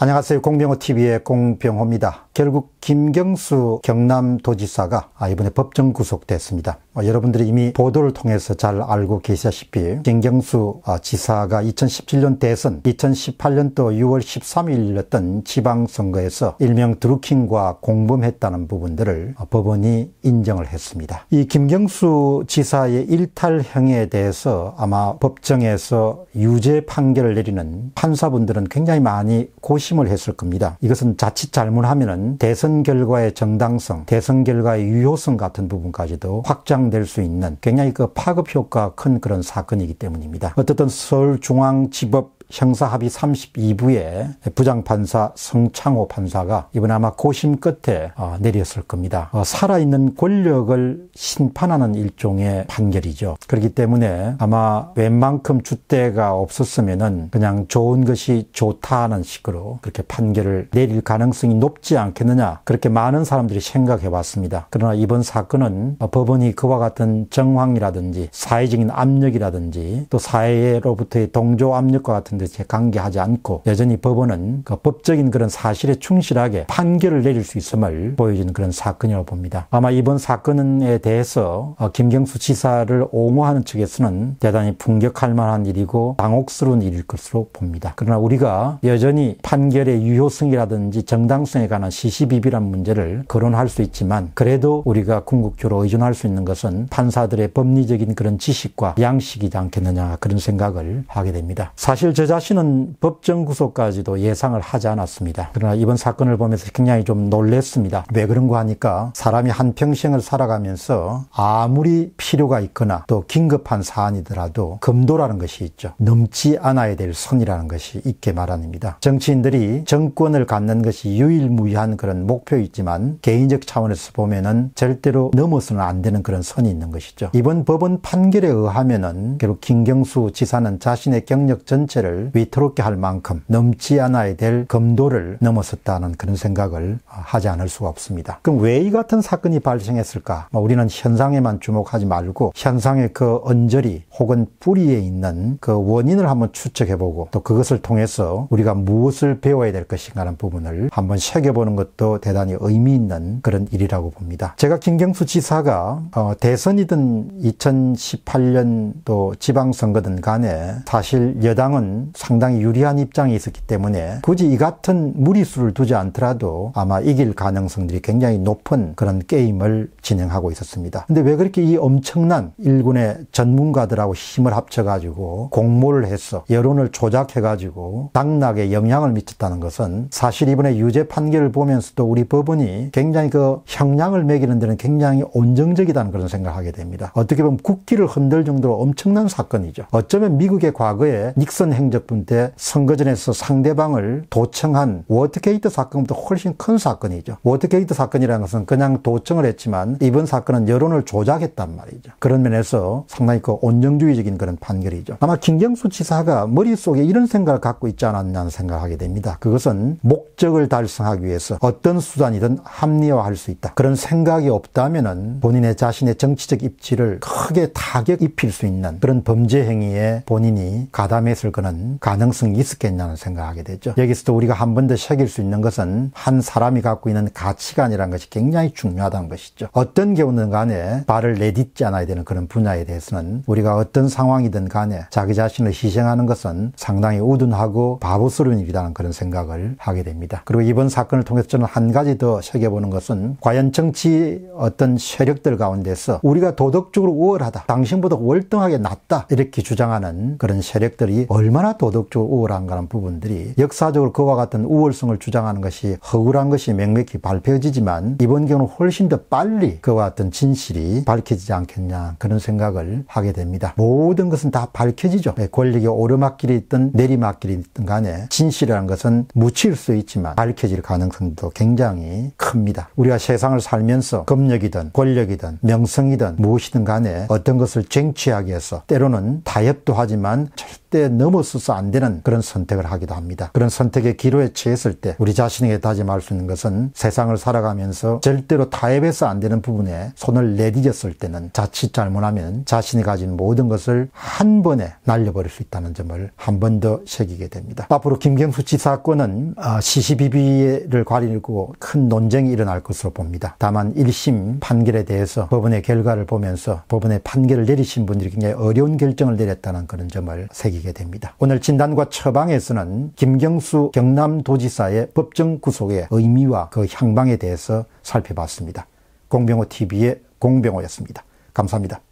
안녕하세요. 공병호TV의 공병호입니다. 결국 김경수 경남도지사가 아, 이번에 법정 구속됐습니다. 어, 여러분들이 이미 보도를 통해서 잘 알고 계시다시피 김경수 아, 지사가 2017년 대선, 2018년도 6월 13일이었던 지방선거에서 일명 드루킹과 공범했다는 부분들을 어, 법원이 인정을 했습니다. 이 김경수 지사의 일탈형에 대해서 아마 법정에서 유죄 판결을 내리는 판사분들은 굉장히 많이 고시 결심을 했을 겁니다. 이것은 자칫 잘못하면은 대선 결과의 정당성, 대선 결과의 유효성 같은 부분까지도 확장될 수 있는 굉장히 그 파급 효과가 큰 그런 사건이기 때문입니다. 어쨌든 서울중앙지법 형사합의 32부에 부장판사 성창호 판사가 이번 아마 고심 끝에 어, 내렸을 겁니다. 어, 살아있는 권력을 심판하는 일종의 판결이죠. 그렇기 때문에 아마 웬만큼 주대가 없었으면 그냥 좋은 것이 좋다는 식으로 그렇게 판결을 내릴 가능성이 높지 않겠느냐 그렇게 많은 사람들이 생각해 왔습니다. 그러나 이번 사건은 법원이 그와 같은 정황이라든지 사회적인 압력이라든지 또 사회로부터의 동조 압력과 같은 듯이 관계하지 않고 여전히 법원은 그 법적인 그런 사실에 충실하게 판결을 내릴 수 있음을 보여주는 그런 사건이라고 봅니다. 아마 이번 사건에 대해서 어, 김경수 지사를 옹호하는 측에서는 대단히 풍격할 만한 일이고 당혹스러운 일일 것으로 봅니다. 그러나 우리가 여전히 판결의 유효성이라든지 정당성에 관한 시시비비란 문제를 거론할 수 있지만 그래도 우리가 궁극적으로 의존할 수 있는 것은 판사들의 법리적인 그런 지식과 양식이지 않겠느냐 그런 생각을 하게 됩니다. 사실 저 자신은 법정 구속까지도 예상을 하지 않았습니다. 그러나 이번 사건을 보면서 굉장히 좀 놀랬습니다. 왜 그런가 하니까 사람이 한평생을 살아가면서 아무리 필요가 있거나 또 긴급한 사안이더라도 금도라는 것이 있죠. 넘지 않아야 될 선이라는 것이 있게 말합니다 정치인들이 정권을 갖는 것이 유일무이한 그런 목표 있지만 개인적 차원에서 보면은 절대로 넘어서는 안 되는 그런 선이 있는 것이죠. 이번 법원 판결에 의하면은 결국 김경수 지사는 자신의 경력 전체를 사람들을 위태롭게 할 만큼 넘지 않아야 될 검도를 넘어섰다는 그런 생각을 하지 않을 수가 없습니다. 그럼 왜이 같은 사건이 발생했을까? 뭐 우리는 현상에만 주목하지 말고 현상의 그 언저리 혹은 뿌리에 있는 그 원인을 한번 추측해보고 또 그것을 통해서 우리가 무엇을 배워야 될 것인가라는 부분을 한번 새겨보는 것도 대단히 의미 있는 그런 일이라고 봅니다. 제가 김경수 지사가 어, 대선이든 2018년도 지방선거든 간에 사실 여당은 상당히 유리한 입장이 있었기 때문에 굳이 이 같은 무리수를 두지 않더라도 아마 이길 가능성들이 굉장히 높은 그런 게임을 진행하고 있었습니다. 근데 왜 그렇게 이 엄청난 일군의 전문가들하고 힘을 합쳐가지고 공모를 해서 여론을 조작해가지고 당락에 영향을 미쳤다는 것은 사실 이번에 유죄 판결을 보면서도 우리 법원이 굉장히 그 형량을 매기는 데는 굉장히 온정적이다는 그런 생각을 하게 됩니다. 어떻게 보면 국기를 흔들 정도로 엄청난 사건이죠. 어쩌면 미국의 과거에 닉슨 행 행정적분 때 선거전에서 상대방을 도청한 워터게이트 사건보다 훨씬 큰 사건이죠. 워터게이트 사건이라는 것은 그냥 도청을 했지만 이번 사건은 여론을 조작했단 말이죠. 그런 면에서 상당히 그 온정주의적인 그런 판결이죠. 아마 김경수 지사가 머릿속에 이런 생각을 갖고 있지 않았냐는 생각을 하게 됩니다. 그것은 목적을 달성하기 위해서 어떤 수단이든 합리화할 수 있다. 그런 생각이 없다면 본인의 자신의 정치적 입지를 크게 타격 입힐 수 있는 그런 범죄 행위에 본인이 가담했을 거는 있는 가능성이 있었겠냐는 생각하게 되죠. 여기서도 우리가 한 번 더 새길 수 있는 것은 한 사람이 갖고 있는 가치관이라는 것이 굉장히 중요하다는 것이죠. 어떤 경우든 간에 발을 내딛지 않아야 되는 그런 분야에 대해서는 우리가 어떤 상황이든 간에 자기 자신을 희생하는 것은 상당히 우둔하고 바보스러운 일이라는 그런 생각을 하게 됩니다. 그리고 이번 사건을 통해서 저는 한 가지 더 새겨보는 것은 과연 정치 어떤 세력들 가운데서 우리가 도덕적으로 우월하다, 당신보다 월등하게 낫다 이렇게 주장하는 그런 세력들이 얼마나 얼마나 도덕적 우월한가라는 부분들이 역사적으로 그와 같은 우월성을 주장하는 것이 허구한 것이 명백히 밝혀지지만 이번 경우는 훨씬 더 빨리 그와 같은 진실이 밝혀지지 않겠냐 그런 생각을 하게 됩니다. 모든 것은 다 밝혀지죠. 네, 권력의 오르막길이 있든 내리막길이 있든 간에 진실이라는 것은 묻힐 수 있지만 밝혀질 가능성도 굉장히 큽니다. 우리가 세상을 살면서 검력이든 권력이든 명성이든 무엇이든 간에 어떤 것을 쟁취하기 위해서 때로는 타협도 하지만 절대 절대 넘어서서 안 되는 그런 선택을 하기도 합니다. 그런 선택의 기로에 처했을 때 우리 자신에게 다짐할 수 있는 것은 세상을 살아가면서 절대로 타협해서 안 되는 부분에 손을 내디뎠을 때는 자칫 잘못하면 자신이 가진 모든 것을 한 번에 날려버릴 수 있다는 점을 한 번 더 새기게 됩니다. 앞으로 김경수 지 사건은 CCBB를 어, 관리하고큰 논쟁이 일어날 것으로 봅니다. 다만 1심 판결에 대해서 법원의 결과를 보면서 법원의 판결을 내리신 분들이 굉장히 어려운 결정을 내렸다는 그런 점을 새기 생기게 됩니다. 오늘 진단과 처방에서는 김경수 경남도지사의 법정 구속의 의미와 그 향방에 대해서 살펴봤습니다. 공병호 TV의 공병호였습니다. 감사합니다.